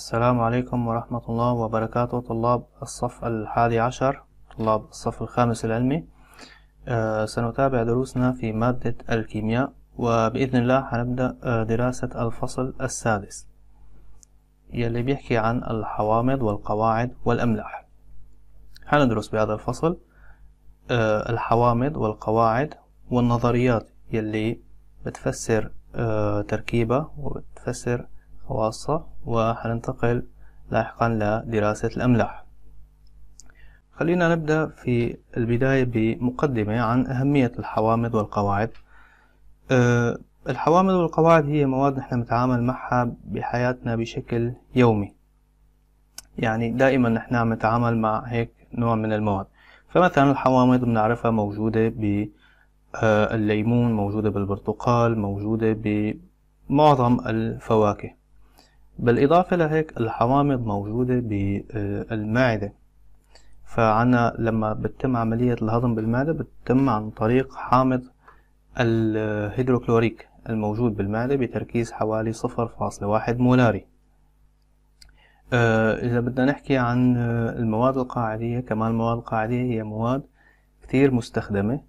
السلام عليكم ورحمة الله وبركاته طلاب الصف الحادي عشر طلاب الصف الخامس العلمي آه سنتابع دروسنا في مادة الكيمياء وبإذن الله هنبدأ آه دراسة الفصل السادس يلي بيحكي عن الحوامض والقواعد والأملاح هندرس بهذا الفصل آه الحوامض والقواعد والنظريات يلي بتفسر آه، تركيبة وبتفسر خواصة وحننتقل لاحقا لدراسة الأملاح خلينا نبدأ في البداية بمقدمة عن أهمية الحوامض والقواعد أه، الحوامض والقواعد هي مواد نحن نتعامل معها بحياتنا بشكل يومي يعني دائما نحن عم نتعامل مع هيك نوع من المواد فمثلا الحوامض بنعرفها موجودة بالليمون أه، موجودة بالبرتقال موجودة بمعظم الفواكه بالإضافة لهيك الحوامض موجودة بالمعدة آه، فعنا لما بتتم عملية الهضم بالمعدة بتتم عن طريق حامض الهيدروكلوريك الموجود بالمعدة بتركيز حوالي صفر فاصلة واحد مولاري آه، إذا بدنا نحكي عن آه، المواد القاعدية كمان المواد القاعدية هي مواد كتير مستخدمة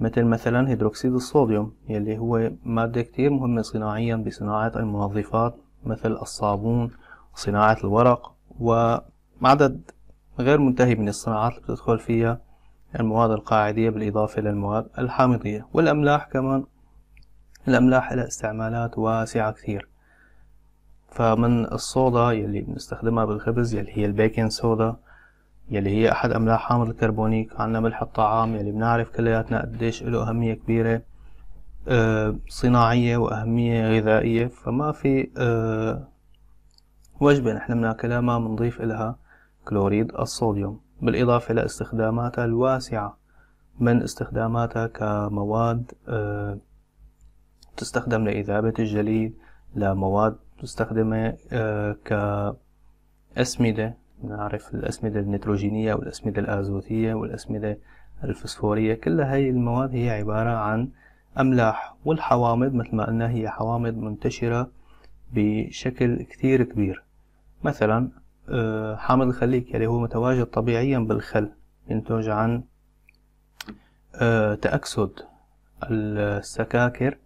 مثل مثلا هيدروكسيد الصوديوم يلي هو مادة كتير مهمة صناعيا بصناعة المنظفات مثل الصابون صناعة الورق وعدد غير منتهي من الصناعات اللي بتدخل فيها المواد القاعدية بالإضافة للمواد الحامضية والأملاح كمان الأملاح لها استعمالات واسعة كثير فمن الصودا يلي بنستخدمها بالخبز يلي هي البيكنج سودا يلي هي أحد أملاح حامض الكربونيك عنا ملح الطعام يلي بنعرف كلياتنا قديش له أهمية كبيرة آه، صناعية وأهمية غذائية فما في آه، وجبة نحن بناكلها ما بنضيف إلها كلوريد الصوديوم بالإضافة لاستخداماتها الواسعة من استخداماتها كمواد آه، تستخدم لإذابة الجليد لمواد تستخدم كأسمدة نعرف الأسمدة النيتروجينية والأسمدة الأزوتية والأسمدة الفسفورية كل هاي المواد هي عبارة عن أملاح والحوامض مثل ما قلنا هي حوامض منتشرة بشكل كتير كبير مثلا آه، حامض الخليك اللي يعني هو متواجد طبيعيا بالخل ينتج عن آه، تأكسد السكاكر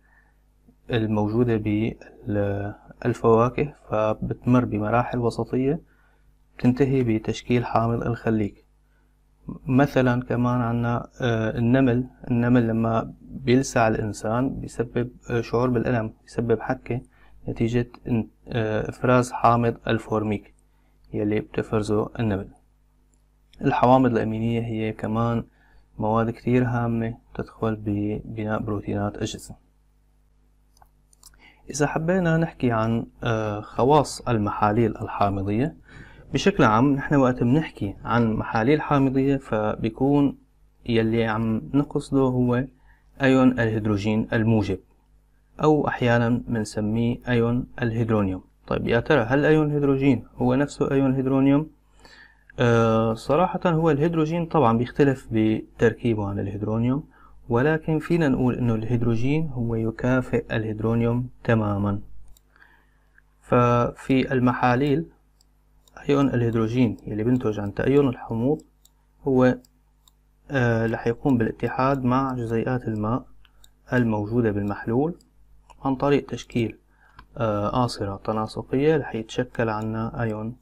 الموجودة بالفواكه فبتمر بمراحل وسطية بتنتهي بتشكيل حامض الخليك مثلا كمان عنا آه، النمل النمل لما بيلسع الإنسان بيسبب آه، شعور بالألم بيسبب حكة نتيجة آه، إفراز حامض الفورميك يلي بتفرزه النمل الحوامض الأمينية هي كمان مواد كتير هامة تدخل ببناء بروتينات الجسم إذا حبينا نحكي عن خواص المحاليل الحامضية بشكل عام نحن وقت بنحكي عن محاليل حامضية فبيكون يلي عم نقصده هو أيون الهيدروجين الموجب أو أحيانا بنسميه أيون الهيدرونيوم طيب يا ترى هل أيون الهيدروجين هو نفسه أيون الهيدرونيوم؟ أه صراحة هو الهيدروجين طبعا بيختلف بتركيبه عن الهيدرونيوم ولكن فينا نقول انه الهيدروجين هو يكافئ الهيدرونيوم تماما ففي المحاليل أيون الهيدروجين اللي بينتج عن تأيون الحموض هو آه لح يقوم بالاتحاد مع جزيئات الماء الموجودة بالمحلول عن طريق تشكيل آه آصرة تناسقية لح يتشكل عنا أيون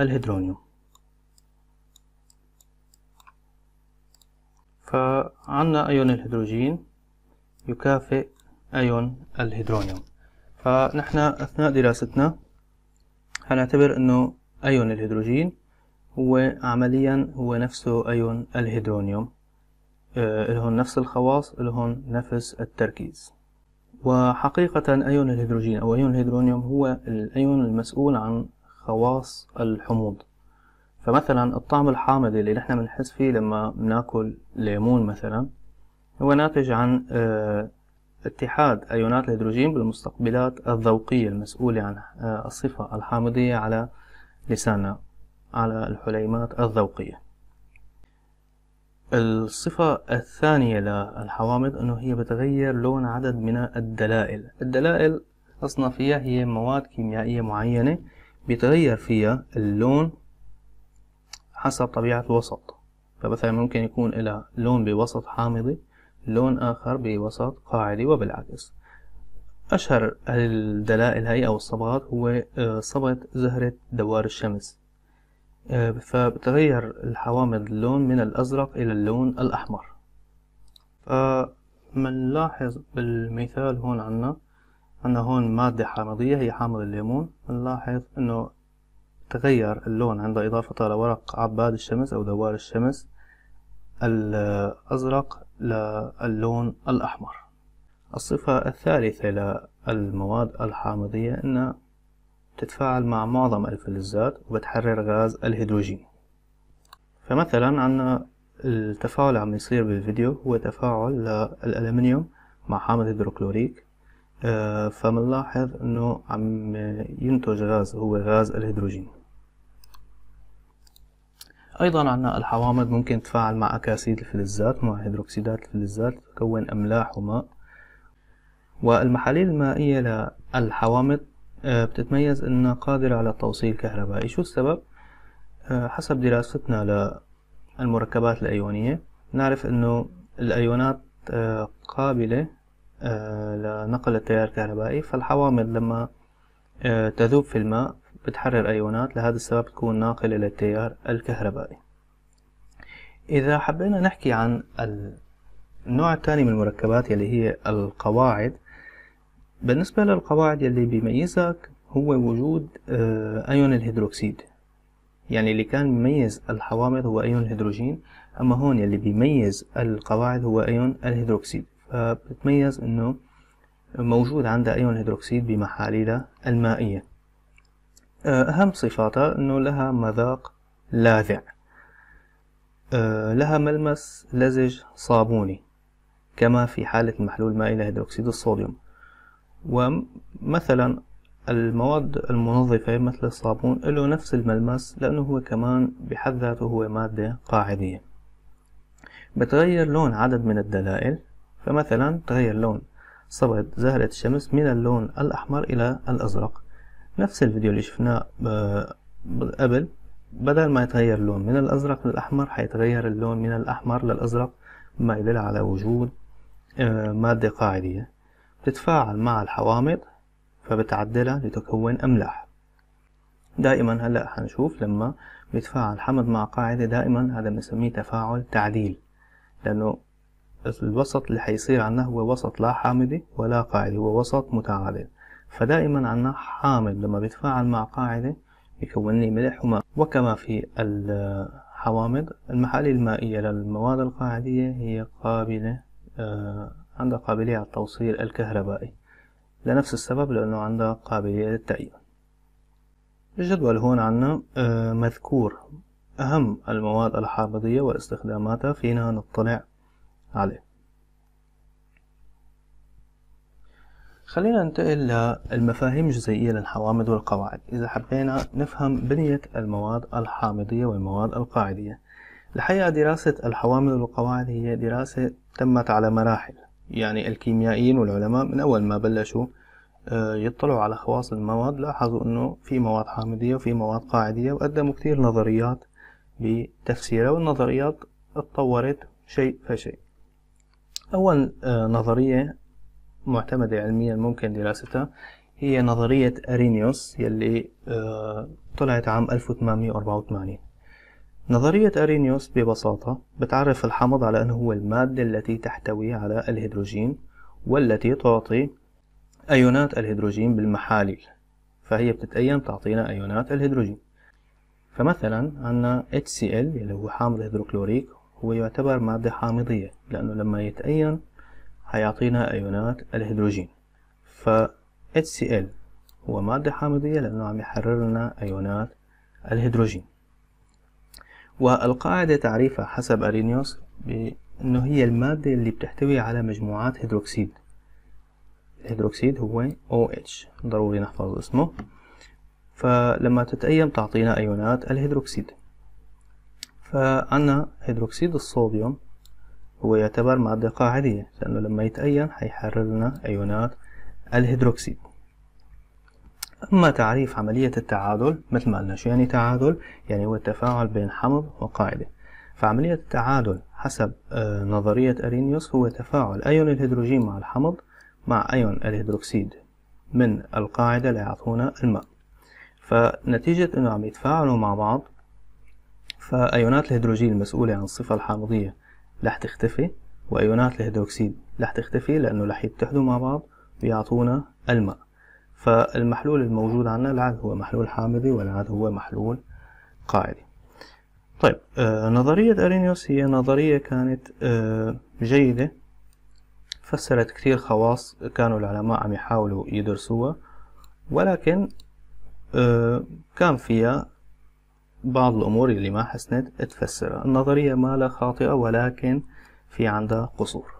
الهيدرونيوم فعنا أيون الهيدروجين يكافئ أيون الهيدرونيوم فنحن أثناء دراستنا هنعتبر أنه أيون الهيدروجين هو عمليا هو نفسه أيون الهيدرونيوم آه، إلهن نفس الخواص إلهن نفس التركيز وحقيقة أيون الهيدروجين أو أيون الهيدرونيوم هو الأيون المسؤول عن خواص الحموض فمثلا الطعم الحامض اللي نحن بنحس فيه لما بناكل ليمون مثلا هو ناتج عن آه، اتحاد أيونات الهيدروجين بالمستقبلات الذوقية المسؤولة عن آه، الصفة الحامضية على لسانا على الحليمات الذوقية الصفة الثانية للحوامض أنه هي بتغير لون عدد من الدلائل الدلائل فيها هي مواد كيميائية معينة بيتغير فيها اللون حسب طبيعة الوسط فمثلا ممكن يكون إلى لون بوسط حامضي لون آخر بوسط قاعدي وبالعكس أشهر الدلائل هاي أو الصبغات هو آه، صبغة زهرة دوار الشمس آه، فبتغير الحوامض اللون من الأزرق إلى اللون الأحمر فمنلاحظ بالمثال هون عنا عنا هون مادة حامضية هي حامض الليمون بنلاحظ إنه تغير اللون عند إضافتها لورق عباد الشمس أو دوار الشمس الأزرق للون الأحمر الصفة الثالثة للمواد الحامضية أنها تتفاعل مع معظم الفلزات وبتحرر غاز الهيدروجين فمثلا عندنا التفاعل عم يصير بالفيديو هو تفاعل للألمنيوم مع حامض هيدروكلوريك آه، فمنلاحظ انه عم ينتج غاز هو غاز الهيدروجين ايضا عندنا الحوامض ممكن تتفاعل مع اكاسيد الفلزات مع هيدروكسيدات الفلزات تكون املاح وماء والمحاليل المائية للحوامض آه، بتتميز انها قادرة على التوصيل الكهربائي شو السبب؟ آه، حسب دراستنا للمركبات الأيونية نعرف انه الأيونات آه، قابلة لنقل التيار الكهربائي فالحوامض لما تذوب في الماء بتحرر أيونات لهذا السبب تكون ناقلة للتيار الكهربائي إذا حبينا نحكي عن النوع الثاني من المركبات يلي هي القواعد بالنسبة للقواعد اللي بيميزك هو وجود أيون آه، الهيدروكسيد يعني اللي كان بيميز الحوامض هو أيون الهيدروجين أما هون اللي بيميز القواعد هو أيون الهيدروكسيد فبتميز إنه موجود عندها أيون الهيدروكسيد بمحاليلها المائية آه، أهم صفاتها إنه لها مذاق لاذع آه، لها ملمس لزج صابوني كما في حالة المحلول المائي لهيدروكسيد الصوديوم ومثلا المواد المنظفة مثل الصابون له نفس الملمس لأنه هو كمان بحد ذاته هو مادة قاعدية بتغير لون عدد من الدلائل فمثلا تغير لون صبغة زهرة الشمس من اللون الأحمر إلى الأزرق نفس الفيديو اللي شفناه قبل بدل ما يتغير اللون من الأزرق للأحمر حيتغير اللون من الأحمر للأزرق ما يدل على وجود آه، مادة قاعدية بتتفاعل مع الحوامض فبتعدلها لتكون أملاح دائما هلأ حنشوف لما بيتفاعل حمض مع قاعدة دائما هذا بنسميه تفاعل تعديل لأنه الوسط اللي حيصير عنا هو وسط لا حامضي ولا قاعدي هو وسط متعادل فدائما عنا حامض لما بيتفاعل مع قاعدة يكون لي ملح وماء وكما في الحوامض المحاليل المائية للمواد القاعدية هي قابلة آه، عندها قابلية على التوصيل الكهربائي لنفس السبب لأنه عندها قابلية للتأييد الجدول هون عنا آه، مذكور أهم المواد الحامضية واستخداماتها فينا نطلع عليه خلينا ننتقل للمفاهيم الجزيئية للحوامض والقواعد إذا حبينا نفهم بنية المواد الحامضية والمواد القاعدية الحقيقة دراسة الحوامض والقواعد هي دراسة تمت على مراحل يعني الكيميائيين والعلماء من أول ما بلشوا آه، يطلعوا على خواص المواد لاحظوا أنه في مواد حامضية وفي مواد قاعدية وقدموا كتير نظريات بتفسيرها والنظريات اتطورت شيء فشيء أول آه، نظرية معتمدة علميا ممكن دراستها هي نظرية أرينيوس يلي آه، طلعت عام 1884 نظرية أرينيوس ببساطة بتعرف الحمض على أنه هو المادة التي تحتوي على الهيدروجين والتي تعطي أيونات الهيدروجين بالمحاليل فهي بتتأين تعطينا أيونات الهيدروجين فمثلا عندنا HCl اللي هو حامض هيدروكلوريك هو يعتبر مادة حامضية لأنه لما يتأين حيعطينا أيونات الهيدروجين ف HCl هو مادة حامضية لأنه عم يحرر لنا أيونات الهيدروجين والقاعدة تعريفها حسب أرينيوس بأنه هي المادة اللي بتحتوي على مجموعات هيدروكسيد الهيدروكسيد هو OH ضروري نحفظ اسمه فلما تتأيم تعطينا أيونات الهيدروكسيد فعنا هيدروكسيد الصوديوم هو يعتبر مادة قاعدية لأنه لما يتأين حيحرر لنا أيونات الهيدروكسيد أما تعريف عملية التعادل مثل ما قلنا شو يعني تعادل؟ يعني هو التفاعل بين حمض وقاعدة فعملية التعادل حسب آه، نظرية أرينيوس هو تفاعل أيون الهيدروجين مع الحمض مع أيون الهيدروكسيد من القاعدة ليعطونا الماء فنتيجة أنه عم يتفاعلوا مع بعض فأيونات الهيدروجين المسؤولة عن الصفة الحامضية رح تختفي وأيونات الهيدروكسيد رح تختفي لأنه رح يتحدوا مع بعض ويعطونا الماء فالمحلول الموجود عندنا العاد هو محلول حامضي والعاد هو محلول قاعدي طيب آه، نظرية أرينيوس هي نظرية كانت آه، جيدة فسرت كثير خواص كانوا العلماء عم يحاولوا يدرسوها ولكن آه، كان فيها بعض الأمور اللي ما حسنت تفسرها النظرية ما لا خاطئة ولكن في عندها قصور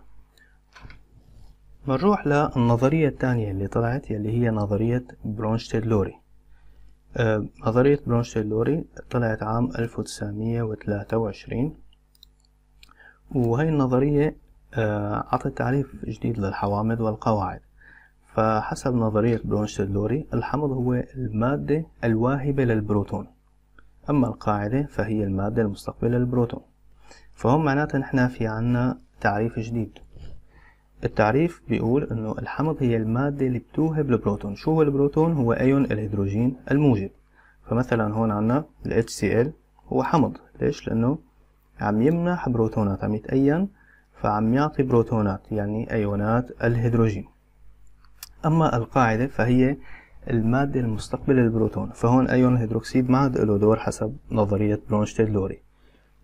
بنروح للنظرية الثانية اللي طلعت اللي هي نظرية برونشتيد لوري آه، نظرية برونشتيد لوري طلعت عام 1923 وهي النظرية آه، عطت تعريف جديد للحوامض والقواعد فحسب نظرية برونشتيد لوري الحمض هو المادة الواهبة للبروتون أما القاعدة فهي المادة المستقبلة للبروتون فهم معناتها نحن في عنا تعريف جديد التعريف بيقول انه الحمض هي المادة اللي بتوهب البروتون شو هو البروتون هو ايون الهيدروجين الموجب فمثلا هون عنا ال HCl هو حمض ليش لانه عم يمنح بروتونات عم يتأين فعم يعطي بروتونات يعني ايونات الهيدروجين اما القاعدة فهي المادة المستقبلة للبروتون فهون ايون الهيدروكسيد ما عاد له دور حسب نظرية برونشتيد لوري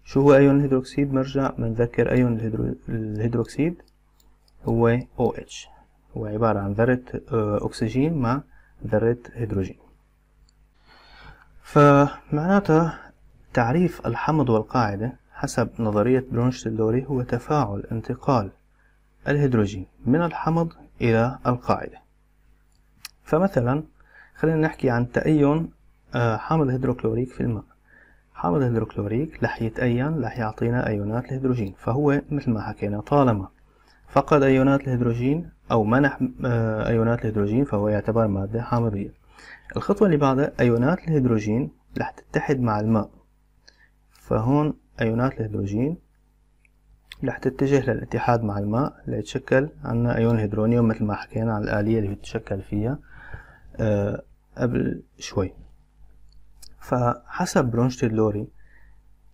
شو هو ايون الهيدروكسيد مرجع منذكر ايون الهيدرو... الهيدروكسيد هو OH هو عبارة عن ذرة أكسجين مع ذرة هيدروجين فمعناتها تعريف الحمض والقاعدة حسب نظرية برونشت الدوري هو تفاعل انتقال الهيدروجين من الحمض إلى القاعدة فمثلا خلينا نحكي عن تأين حامض هيدروكلوريك في الماء حامض هيدروكلوريك رح يتأين رح يعطينا أيونات الهيدروجين فهو مثل ما حكينا طالما فقد أيونات الهيدروجين أو منح آه، أيونات الهيدروجين فهو يعتبر مادة حامضية الخطوة اللي بعدها أيونات الهيدروجين رح تتحد مع الماء فهون أيونات الهيدروجين رح تتجه للاتحاد مع الماء ليتشكل عنا أيون الهيدرونيوم مثل ما حكينا عن الآلية اللي بتتشكل فيها آه، قبل شوي فحسب برونشتيد لوري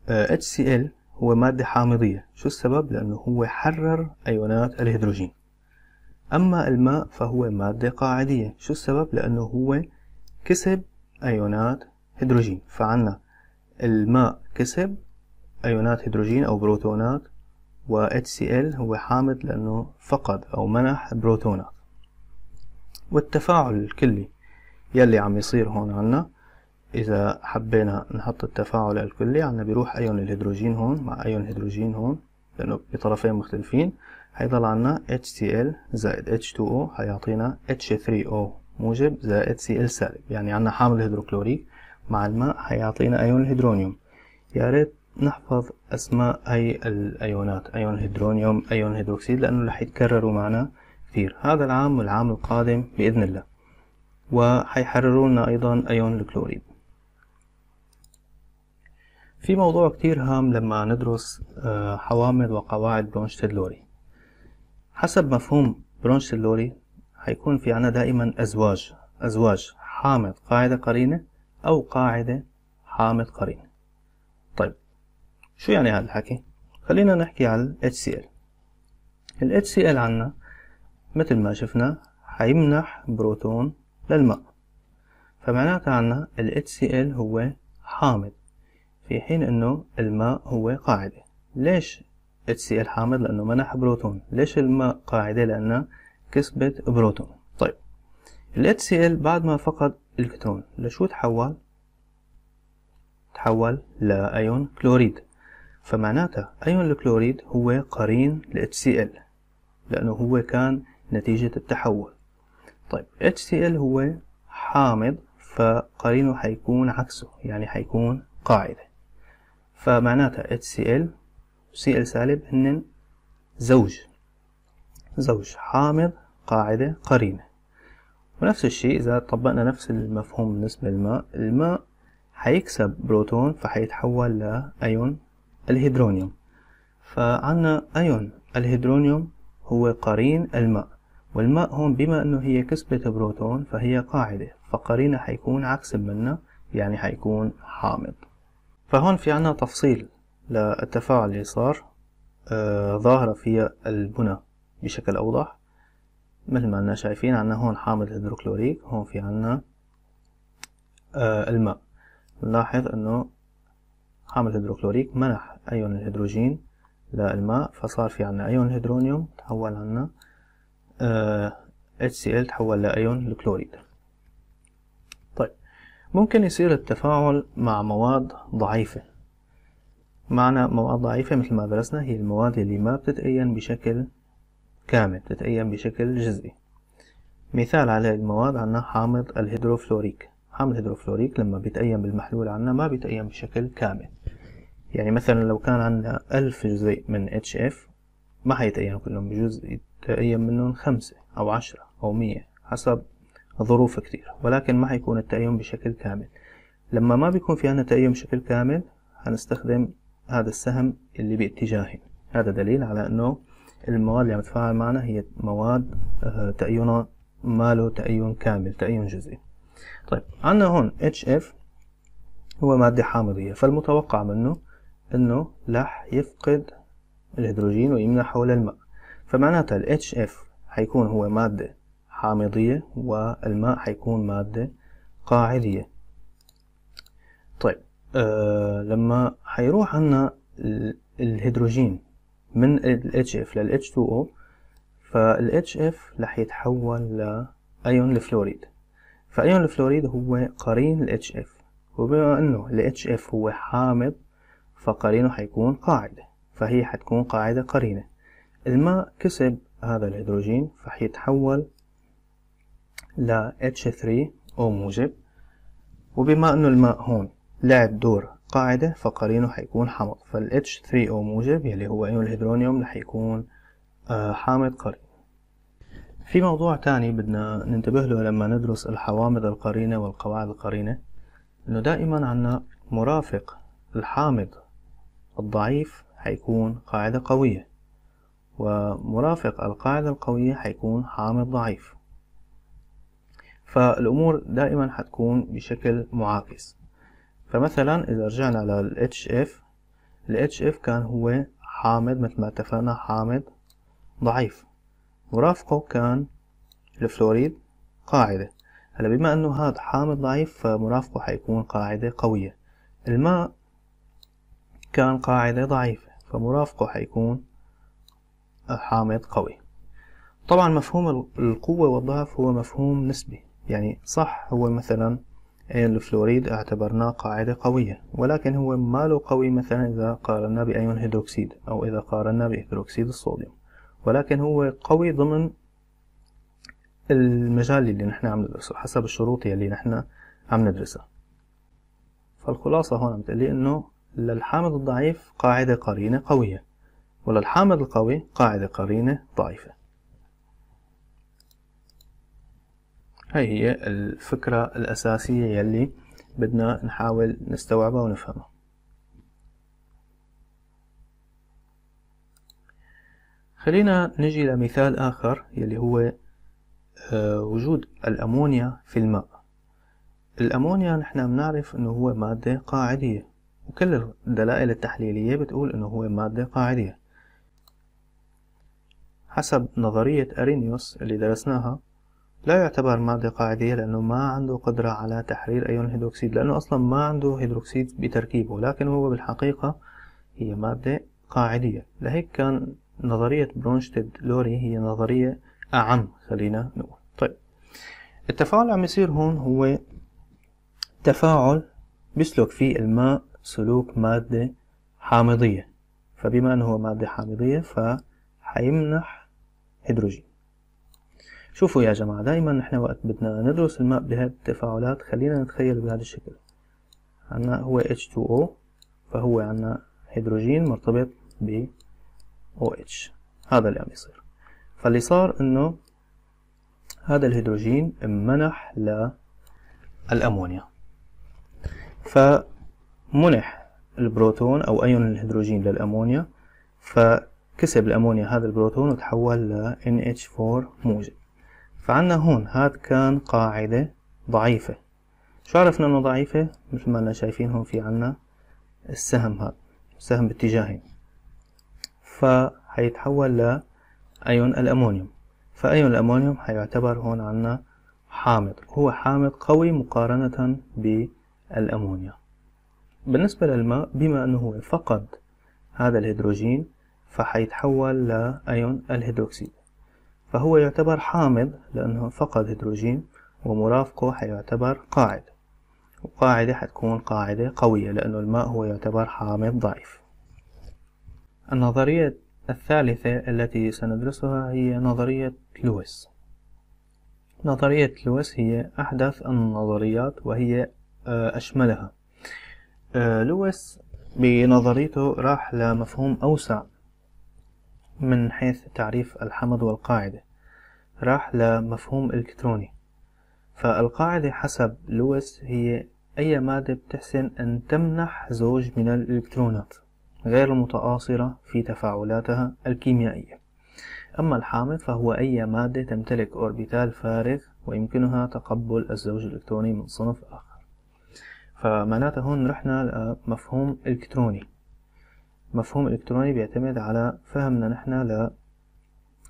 آه، HCl هو مادة حامضية شو السبب؟ لأنه هو حرر أيونات الهيدروجين أما الماء فهو مادة قاعدية شو السبب؟ لأنه هو كسب أيونات هيدروجين فعنا الماء كسب أيونات هيدروجين أو بروتونات و HCl هو حامض لأنه فقد أو منح بروتونات والتفاعل الكلي يلي عم يصير هون عنا إذا حبينا نحط التفاعل الكلي عنا يعني بيروح أيون الهيدروجين هون مع أيون الهيدروجين هون لأنه بطرفين مختلفين حيضل عنا HCl زائد H2O حيعطينا H3O موجب زائد Cl سالب يعني عنا حامل هيدروكلوريك مع الماء حيعطينا أيون الهيدرونيوم يا ريت نحفظ أسماء هاي الأيونات أيون هيدرونيوم أيون هيدروكسيد لأنه رح يتكرروا معنا كثير هذا العام والعام القادم بإذن الله وحيحرروا لنا أيضا أيون الكلوريد في موضوع كتير هام لما ندرس آه، حوامل وقواعد برونشتيد لوري حسب مفهوم برونشتيد لوري هيكون في عنا دائما أزواج أزواج حامض قاعدة قرينة أو قاعدة حامض قرينة طيب شو يعني هذا الحكي؟ خلينا نحكي على ال HCl ال HCl عنا مثل ما شفنا هيمنح بروتون للماء فمعناتها عنا ال HCl هو حامض في حين انه الماء هو قاعدة ليش HCl حامض لانه منح بروتون ليش الماء قاعدة لانه كسبت بروتون طيب ال HCl بعد ما فقد الكترون لشو تحول تحول لايون كلوريد فمعناتها ايون الكلوريد هو قرين ل HCl لانه هو كان نتيجة التحول طيب HCl هو حامض فقرينه حيكون عكسه يعني حيكون قاعدة فمعناتها HCl ال سالب هن زوج زوج حامض قاعدة قرينة ونفس الشيء إذا طبقنا نفس المفهوم بالنسبة للماء الماء حيكسب بروتون فحيتحول لأيون الهيدرونيوم فعنا أيون الهيدرونيوم هو قرين الماء والماء هون بما أنه هي كسبت بروتون فهي قاعدة فقرينها حيكون عكس منه يعني حيكون حامض فهون في عنا تفصيل للتفاعل اللي صار آه ظاهرة في البنى بشكل أوضح مثل ما عنا شايفين عنا هون حامض هيدروكلوريك هون في عنا آه الماء نلاحظ أنه حامض هيدروكلوريك منح أيون الهيدروجين للماء فصار في عنا أيون الهيدرونيوم تحول عنا آه HCl تحول لأيون الكلوريد ممكن يصير التفاعل مع مواد ضعيفة معنى مواد ضعيفة مثل ما درسنا هي المواد اللي ما بتتأين بشكل كامل بتتأين بشكل جزئي مثال على هاي المواد عنا حامض الهيدروفلوريك حامض الهيدروفلوريك لما بيتأين بالمحلول عنا ما بيتأين بشكل كامل يعني مثلا لو كان عنا ألف جزء من HF ما حيتأين كلهم بجزء يتأين منهم خمسة أو عشرة أو مية حسب ظروف كثير ولكن ما حيكون التأيم بشكل كامل لما ما بيكون في عنا تأيم بشكل كامل هنستخدم هذا السهم اللي باتجاهي هذا دليل على انه المواد اللي عم تتفاعل معنا هي مواد آه، تأينها له تأين كامل تأين جزئي طيب عنا هون HF هو مادة حامضية فالمتوقع منه انه رح يفقد الهيدروجين ويمنحه للماء فمعناتها ال HF حيكون هو مادة حامضية والماء حيكون مادة قاعدية طيب أه لما حيروح عنا الهيدروجين من ال HF لل H2O فال HF رح يتحول لأيون الفلوريد فأيون الفلوريد هو قرين ال HF وبما أنه ال HF هو حامض فقرينه حيكون قاعدة فهي حتكون قاعدة قرينة الماء كسب هذا الهيدروجين فحيتحول ل H3 أو موجب وبما أنه الماء هون لعب دور قاعدة فقرينه حيكون حامض فال H3 أو موجب يلي هو أيون الهيدرونيوم رح يكون آه، حامض قرين في موضوع تاني بدنا ننتبه له لما ندرس الحوامض القرينة والقواعد القرينة إنه دائما عنا مرافق الحامض الضعيف حيكون قاعدة قوية ومرافق القاعدة القوية حيكون حامض ضعيف فالأمور دائما حتكون بشكل معاكس فمثلا إذا رجعنا ال HF ال HF كان هو حامض مثل ما اتفقنا حامض ضعيف مرافقه كان الفلوريد قاعدة هلا بما انه هاد حامض ضعيف فمرافقه حيكون قاعدة قوية الماء كان قاعدة ضعيفة فمرافقه حيكون حامض قوي طبعا مفهوم القوة والضعف هو مفهوم نسبي يعني صح هو مثلا آه، الفلوريد اعتبرناه قاعدة قوية ولكن هو ما له قوي مثلا إذا قارنا بأيون هيدروكسيد أو إذا قارنا بهيدروكسيد الصوديوم ولكن هو قوي ضمن المجال اللي نحن عم ندرسه حسب الشروط اللي نحن عم ندرسها فالخلاصة هون عم تقلي إنه للحامض الضعيف قاعدة قرينة قوية وللحامض القوي قاعدة قرينة ضعيفة هاي هي الفكرة الأساسية يلي بدنا نحاول نستوعبها ونفهمها خلينا نجي لمثال آخر يلي هو آه، وجود الأمونيا في الماء الأمونيا نحن بنعرف أنه هو مادة قاعدية وكل الدلائل التحليلية بتقول أنه هو مادة قاعدية حسب نظرية أرينيوس اللي درسناها لا يعتبر مادة قاعدية لأنه ما عنده قدرة على تحرير أيون الهيدروكسيد لأنه أصلا ما عنده هيدروكسيد بتركيبه لكن هو بالحقيقة هي مادة قاعدية لهيك كان نظرية برونشتد لوري هي نظرية أعم خلينا نقول طيب التفاعل عم يصير هون هو تفاعل بيسلك فيه الماء سلوك مادة حامضية فبما أنه هو مادة حامضية فحيمنح هيدروجين شوفوا يا جماعة دائما نحن وقت بدنا ندرس الماء بهذه التفاعلات خلينا نتخيل بهذا الشكل عنا هو H2O فهو عنا هيدروجين مرتبط ب OH هذا اللي عم يصير فاللي صار انه هذا الهيدروجين منح للأمونيا فمنح البروتون أو أيون الهيدروجين للأمونيا فكسب الأمونيا هذا البروتون وتحول ل NH4 موجب فعنا هون هاد كان قاعدة ضعيفة شو عرفنا انه ضعيفة مثل ما انا شايفين هون في عنا السهم هاد سهم باتجاهين فهيتحول لأيون الأمونيوم فأيون الأمونيوم هيعتبر هون عنا حامض هو حامض قوي مقارنة بالأمونيا بالنسبة للماء بما أنه هو فقد هذا الهيدروجين فحيتحول لأيون الهيدروكسيد فهو يعتبر حامض لأنه فقد هيدروجين ومرافقه حيعتبر قاعد وقاعدة حتكون قاعدة قوية لأنه الماء هو يعتبر حامض ضعيف النظرية الثالثة التي سندرسها هي نظرية لويس نظرية لويس هي أحدث النظريات وهي آه، أشملها آه، لويس بنظريته راح لمفهوم أوسع من حيث تعريف الحمض والقاعدة راح لمفهوم إلكتروني فالقاعدة حسب لويس هي أي مادة بتحسن أن تمنح زوج من الإلكترونات غير المتآصرة في تفاعلاتها الكيميائية أما الحامض فهو أي مادة تمتلك أوربيتال فارغ ويمكنها تقبل الزوج الإلكتروني من صنف آخر فمعناتها هون رحنا لمفهوم إلكتروني مفهوم الإلكتروني بيعتمد على فهمنا نحن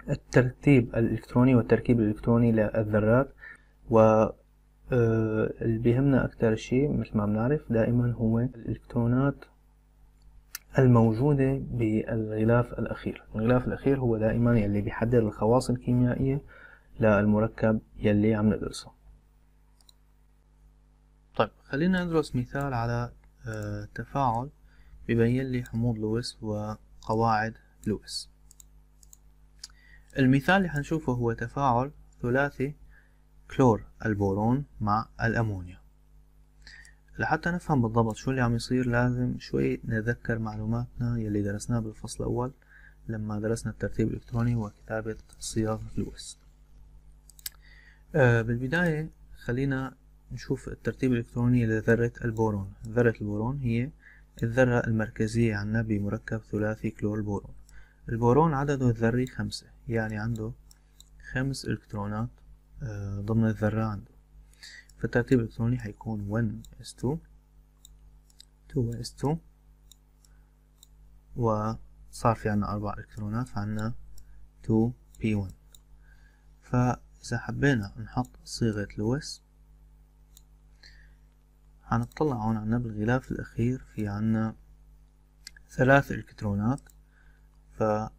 للترتيب الإلكتروني والتركيب الإلكتروني للذرات و آه، اللي بيهمنا أكتر شيء مثل ما بنعرف دائما هو الإلكترونات الموجودة بالغلاف الأخير الغلاف الأخير هو دائما يلي بيحدد الخواص الكيميائية للمركب يلي عم ندرسه طيب خلينا ندرس مثال على آه، تفاعل بيبين لي حموض لويس وقواعد لويس المثال اللي حنشوفه هو تفاعل ثلاثي كلور البورون مع الأمونيا لحتى نفهم بالضبط شو اللي عم يصير لازم شوي نتذكر معلوماتنا يلي درسناها بالفصل الأول لما درسنا الترتيب الإلكتروني وكتابة صيغ لويس آه، بالبداية خلينا نشوف الترتيب الإلكتروني لذرة البورون ذرة البورون هي الذرة المركزية عنا بمركب ثلاثي بورون البورون عدده الذري خمسة يعني عنده خمس إلكترونات آه، ضمن الذرة عنده فالترتيب الإلكتروني حيكون 1s2 2s2 وصار في عنا أربع إلكترونات فعنا 2p1 فإذا حبينا نحط صيغة لويس هنطلع هون عنا بالغلاف الأخير في عنا ثلاث إلكترونات فمثل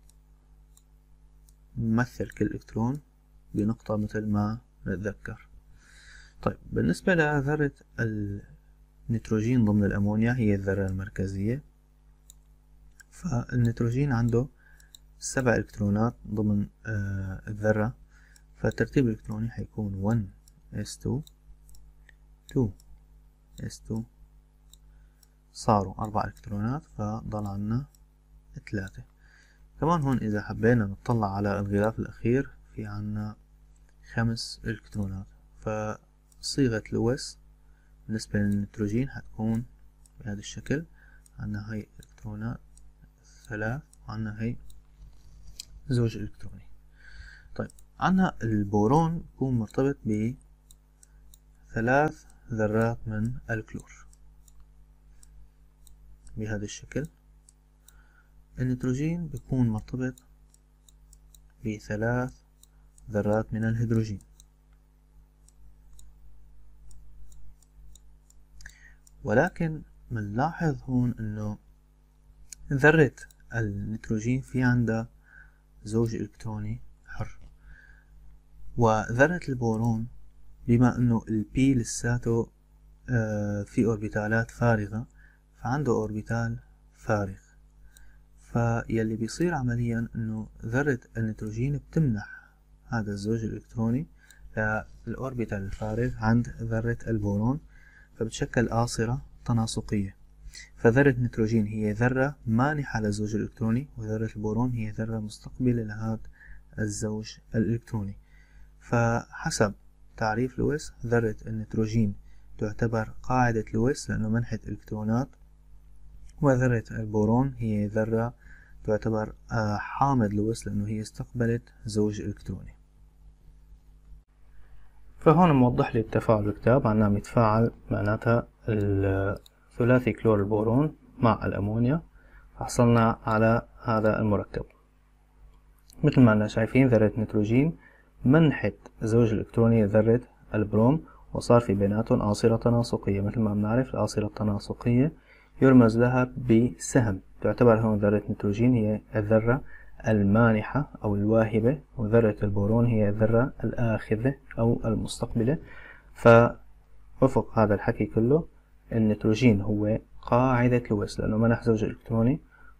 كل إلكترون بنقطة مثل ما نتذكر طيب بالنسبة لذرة النيتروجين ضمن الأمونيا هي الذرة المركزية فالنيتروجين عنده سبع إلكترونات ضمن آه الذرة فالترتيب الإلكتروني حيكون 1 S2 2 S2 صاروا أربع إلكترونات فضل عنا ثلاثة كمان هون إذا حبينا نطلع على الغلاف الأخير في عنا خمس إلكترونات فصيغة لويس بالنسبة للنيتروجين حتكون بهذا الشكل عنا هاي إلكترونات ثلاث وعنا هاي زوج إلكتروني طيب عنا البورون بكون مرتبط بثلاث ذرات من الكلور بهذا الشكل النيتروجين بيكون مرتبط بثلاث ذرات من الهيدروجين ولكن بنلاحظ هون انه ذرة النيتروجين في عندها زوج الكتروني حر وذرة البورون بما انه البي لساته آه، في اوربيتالات فارغة فعنده اوربيتال فارغ فيلي بيصير عمليا انه ذرة النيتروجين بتمنح هذا الزوج الالكتروني للاوربيتال الفارغ عند ذرة البورون فبتشكل قاصرة تناسقية فذرة النيتروجين هي ذرة مانحة للزوج الإلكتروني وذرة البورون هي ذرة مستقبلة لهذا الزوج الإلكتروني فحسب تعريف لويس ذرة النيتروجين تعتبر قاعدة لويس لأنه منحت إلكترونات وذرة البورون هي ذرة تعتبر آه، حامض لويس لأنه هي استقبلت زوج إلكتروني فهون موضح لي التفاعل الكتاب عنا نعم يتفاعل معناتها الثلاثي كلور البورون مع الأمونيا حصلنا على هذا المركب مثل ما أنا شايفين ذرة نيتروجين منحت زوج الإلكترونية ذرة البروم وصار في بيناتهم آصلة تناسقية مثل ما بنعرف الآصلة التناسقية يرمز لها بسهم تعتبر هون ذرة نيتروجين هي الذرة المانحة أو الواهبة وذرة البورون هي الذرة الآخذة أو المستقبلة فأفق هذا الحكي كله النيتروجين هو قاعدة لويس لأنه منح زوج إلكتروني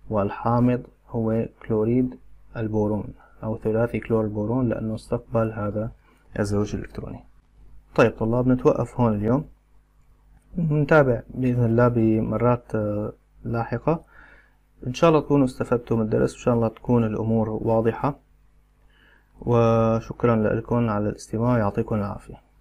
والحامض هو كلوريد البورون أو ثلاثي كلور بورون لأنه استقبل هذا الزوج الإلكتروني طيب طلاب نتوقف هون اليوم نتابع بإذن الله بمرات آه، لاحقة إن شاء الله تكونوا استفدتوا من الدرس إن شاء الله تكون الأمور واضحة وشكرا لكم على الاستماع يعطيكم العافية